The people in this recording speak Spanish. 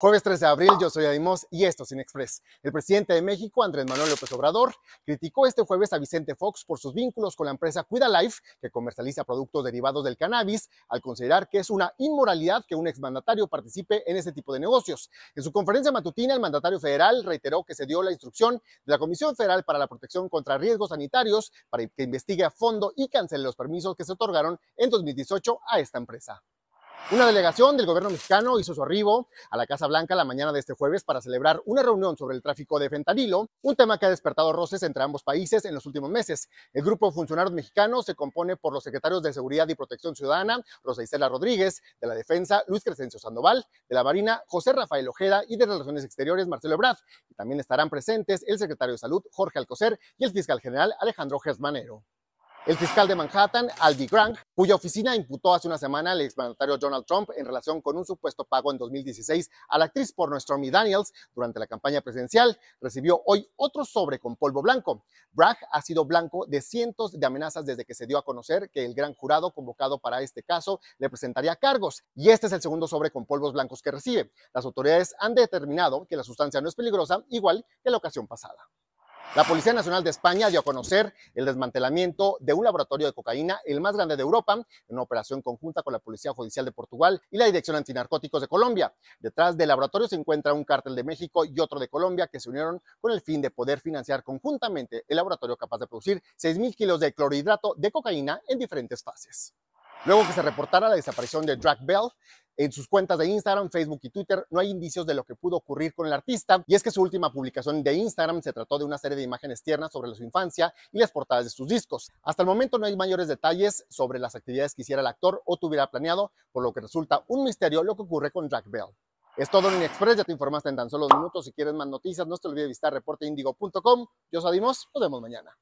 Jueves 3 de abril, yo soy Adimos y esto sin express. El presidente de México, Andrés Manuel López Obrador, criticó este jueves a Vicente Fox por sus vínculos con la empresa Cuidalife, que comercializa productos derivados del cannabis, al considerar que es una inmoralidad que un exmandatario participe en ese tipo de negocios. En su conferencia matutina, el mandatario federal reiteró que se dio la instrucción de la Comisión Federal para la Protección contra Riesgos Sanitarios para que investigue a fondo y cancele los permisos que se otorgaron en 2018 a esta empresa. Una delegación del gobierno mexicano hizo su arribo a la Casa Blanca la mañana de este jueves para celebrar una reunión sobre el tráfico de fentanilo, un tema que ha despertado roces entre ambos países en los últimos meses. El grupo de funcionarios mexicanos se compone por los secretarios de Seguridad y Protección Ciudadana, Rosa Isela Rodríguez, de la Defensa, Luis Crescencio Sandoval, de la Marina, José Rafael Ojeda y de Relaciones Exteriores, Marcelo Ebrard. Y también estarán presentes el secretario de Salud, Jorge Alcocer, y el fiscal general, Alejandro Gersmanero. El fiscal de Manhattan, Aldi Grant, cuya oficina imputó hace una semana al exmandatario Donald Trump en relación con un supuesto pago en 2016 a la actriz por Stormy Daniels durante la campaña presidencial, recibió hoy otro sobre con polvo blanco. Bragg ha sido blanco de cientos de amenazas desde que se dio a conocer que el gran jurado convocado para este caso le presentaría cargos, y este es el segundo sobre con polvos blancos que recibe. Las autoridades han determinado que la sustancia no es peligrosa, igual que la ocasión pasada. La Policía Nacional de España dio a conocer el desmantelamiento de un laboratorio de cocaína, el más grande de Europa, en una operación conjunta con la Policía Judicial de Portugal y la Dirección Antinarcóticos de Colombia. Detrás del laboratorio se encuentra un cártel de México y otro de Colombia que se unieron con el fin de poder financiar conjuntamente el laboratorio capaz de producir 6.000 kilos de clorhidrato de cocaína en diferentes fases. Luego que se reportara la desaparición de Drag Bell, en sus cuentas de Instagram, Facebook y Twitter no hay indicios de lo que pudo ocurrir con el artista, y es que su última publicación de Instagram se trató de una serie de imágenes tiernas sobre su infancia y las portadas de sus discos. Hasta el momento no hay mayores detalles sobre las actividades que hiciera el actor o tuviera planeado, por lo que resulta un misterio lo que ocurre con Drag Bell. Es todo en Express, ya te informaste en tan solo minutos. Si quieres más noticias, no te olvides de visitar reporteindigo.com. Yo soy nos vemos mañana.